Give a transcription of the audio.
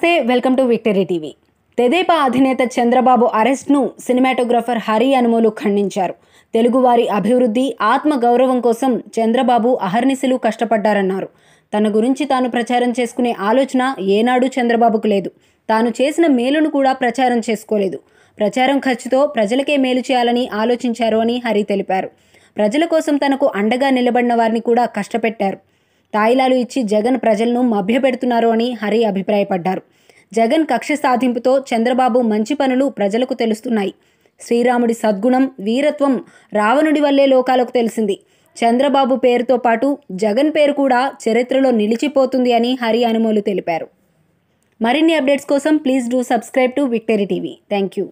నమస్తే welcome to Victory TV తెదేపా అధినేత చంద్రబాబు అరెస్ట్ను సినిమాటోగ్రాఫర్ హరి అనుమోలు ఖండించారు తెలుగువారి అభివృద్ధి ఆత్మ గౌరవం కోసం చంద్రబాబు అహర్నిశలు కష్టపడ్డారన్నారు తన గురించి తాను ప్రచారం చేసుకునే ఆలోచన ఏనాడు చంద్రబాబుకు లేదు తాను చేసిన మేలును కూడా ప్రచారం చేసుకోలేదు ప్రచారం ఖర్చుతో ప్రజలకే మేలు చేయాలని ఆలోచించారు అని హరి తెలిపారు ప్రజల కోసం తనకు అండగా నిలబడిన వారిని కూడా కష్టపెట్టారు తాయిలాలు ఇచ్చి జగన్ ప్రజలను మభ్యపెడుతున్నారు అని హరి అభిప్రాయపడ్డారు జగన్ కక్ష సాధింపుతో చంద్రబాబు మంచి పనులు ప్రజలకు తెలుస్తున్నాయి శ్రీరాముడి సద్గుణం వీరత్వం రావణుడి వల్లే లోకాలకు తెలిసింది చంద్రబాబు పేరుతో పాటు జగన్ పేరు కూడా చరిత్రలో నిలిచిపోతుంది అని హరి అనుమోలు తెలిపారు మరిన్ని అప్డేట్స్ కోసం please do subscribe to Victory TV thank you